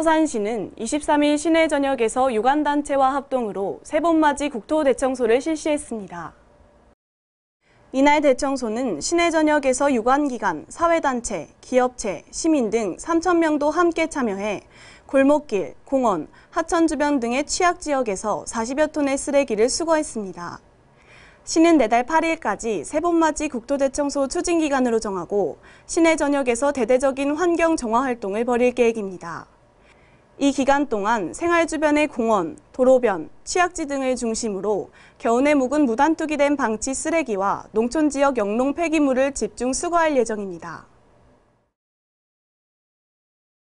서산시는 23일 시내 전역에서 유관단체와 합동으로 세번맞이 국토대청소를 실시했습니다. 이날 대청소는 시내 전역에서 유관기관, 사회단체, 기업체, 시민 등3천명도 함께 참여해 골목길, 공원, 하천 주변 등의 취약 지역에서 40여 톤의 쓰레기를 수거했습니다. 시는 내달 8일까지 세번맞이 국토대청소 추진기간으로 정하고 시내 전역에서 대대적인 환경 정화 활동을 벌일 계획입니다. 이 기간 동안 생활 주변의 공원, 도로변, 취약지 등을 중심으로 겨우내 묵은 무단투기된 방치 쓰레기와 농촌 지역 영농 폐기물을 집중 수거할 예정입니다.